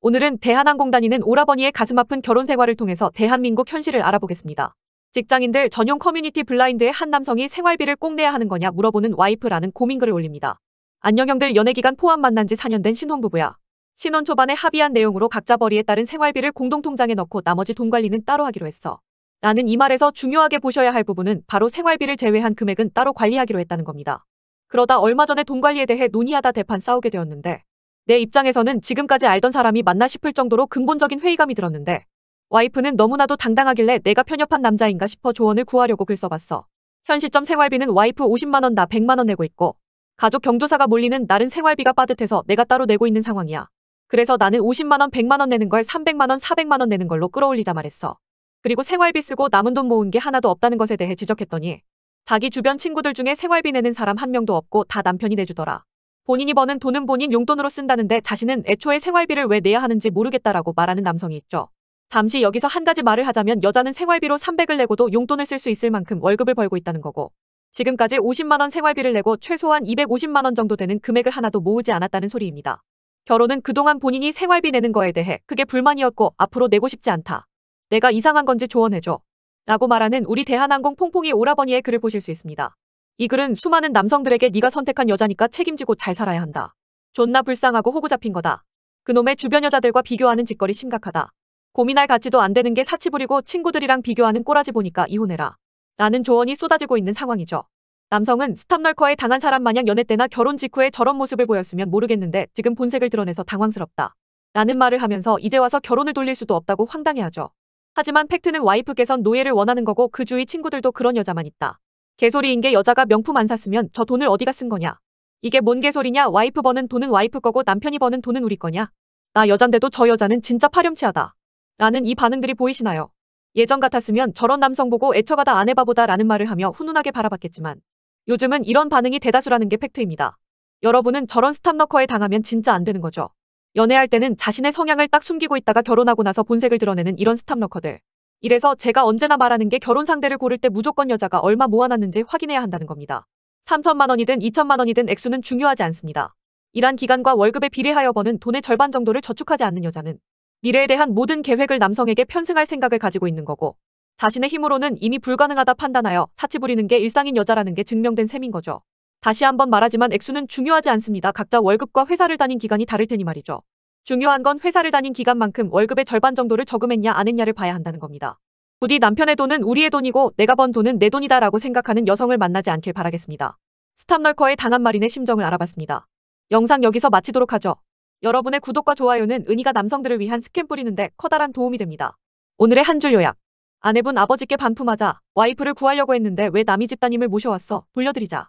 오늘은 대한항공 단위는 오라버니의 가슴 아픈 결혼 생활을 통해서 대한민국 현실을 알아보겠습니다. 직장인들 전용 커뮤니티 블라인드의한 남성이 생활비를 꼭 내야 하는 거냐 물어보는 와이프라는 고민글을 올립니다. 안녕 형들 연애기간 포함 만난 지 4년 된 신혼부부야. 신혼 초반에 합의한 내용으로 각자 벌이에 따른 생활비를 공동통장에 넣고 나머지 돈 관리는 따로 하기로 했어. 나는 이 말에서 중요하게 보셔야 할 부분은 바로 생활비를 제외한 금액은 따로 관리하기로 했다는 겁니다. 그러다 얼마 전에 돈 관리에 대해 논의하다 대판 싸우게 되었는데 내 입장에서는 지금까지 알던 사람이 맞나 싶을 정도로 근본적인 회의감이 들었는데 와이프는 너무나도 당당하길래 내가 편협한 남자인가 싶어 조언을 구하려고 글 써봤어. 현 시점 생활비는 와이프 50만원 나 100만원 내고 있고 가족 경조사가 몰리는 날은 생활비가 빠듯해서 내가 따로 내고 있는 상황이야. 그래서 나는 50만원 100만원 내는 걸 300만원 400만원 내는 걸로 끌어올리자 말했어. 그리고 생활비 쓰고 남은 돈 모은 게 하나도 없다는 것에 대해 지적했더니 자기 주변 친구들 중에 생활비 내는 사람 한 명도 없고 다 남편이 내주더라. 본인이 버는 돈은 본인 용돈으로 쓴다는데 자신은 애초에 생활비를 왜 내야 하는지 모르겠다라고 말하는 남성이 있죠. 잠시 여기서 한 가지 말을 하자면 여자는 생활비로 300을 내고도 용돈을 쓸 수 있을 만큼 월급을 벌고 있다는 거고 지금까지 50만원 생활비를 내고 최소한 250만원 정도 되는 금액을 하나도 모으지 않았다는 소리입니다. 결혼은 그동안 본인이 생활비 내는 거에 대해 그게 불만이었고 앞으로 내고 싶지 않다. 내가 이상한 건지 조언해줘. 라고 말하는 우리 대한항공 퐁퐁이 오라버니의 글을 보실 수 있습니다. 이 글은 수많은 남성들에게 네가 선택한 여자니까 책임지고 잘 살아야 한다. 존나 불쌍하고 호구 잡힌 거다. 그놈의 주변 여자들과 비교하는 짓거리 심각하다. 고민할 가치도 안 되는 게 사치 부리고 친구들이랑 비교하는 꼬라지 보니까 이혼해라. 라는 조언이 쏟아지고 있는 상황이죠. 남성은 스탑널커에 당한 사람 마냥 연애 때나 결혼 직후에 저런 모습을 보였으면 모르겠는데 지금 본색을 드러내서 당황스럽다. 라는 말을 하면서 이제 와서 결혼을 돌릴 수도 없다고 황당해하죠. 하지만 팩트는 와이프께선 노예를 원하는 거고 그 주위 친구들도 그런 여자만 있다. 개소리인 게 여자가 명품 안 샀으면 저 돈을 어디가 쓴 거냐. 이게 뭔 개소리냐 와이프 버는 돈은 와이프 거고 남편이 버는 돈은 우리 거냐. 나 여잔데도 저 여자는 진짜 파렴치하다. 라는 이 반응들이 보이시나요? 예전 같았으면 저런 남성 보고 애처가다 아내바보다 라는 말을 하며 훈훈하게 바라봤겠지만 요즘은 이런 반응이 대다수라는 게 팩트입니다. 여러분은 저런 스탑너커에 당하면 진짜 안 되는 거죠. 연애할 때는 자신의 성향을 딱 숨기고 있다가 결혼하고 나서 본색을 드러내는 이런 스탑너커들. 이래서 제가 언제나 말하는 게 결혼 상대를 고를 때 무조건 여자가 얼마 모아놨는지 확인해야 한다는 겁니다. 3천만 원이든 2천만 원이든 액수는 중요하지 않습니다. 일한 기간과 월급에 비례하여 버는 돈의 절반 정도를 저축하지 않는 여자는 미래에 대한 모든 계획을 남성에게 편승할 생각을 가지고 있는 거고 자신의 힘으로는 이미 불가능하다 판단하여 사치 부리는 게 일상인 여자라는 게 증명된 셈인 거죠. 다시 한번 말하지만 액수는 중요하지 않습니다. 각자 월급과 회사를 다닌 기간이 다를 테니 말이죠. 중요한 건 회사를 다닌 기간만큼 월급의 절반 정도를 저금했냐 안 했냐를 봐야 한다는 겁니다. 부디 남편의 돈은 우리의 돈이고 내가 번 돈은 내 돈이다 라고 생각하는 여성을 만나지 않길 바라겠습니다. 스탑널커의 당한 말인의 심정을 알아봤습니다. 영상 여기서 마치도록 하죠. 여러분의 구독과 좋아요는 은희가 남성들을 위한 스캔 뿌리는데 커다란 도움이 됩니다. 오늘의 한 줄 요약. 아내분 아버지께 반품하자 와이프를 구하려고 했는데 왜 남이 집단님을 모셔왔어 돌려드리자.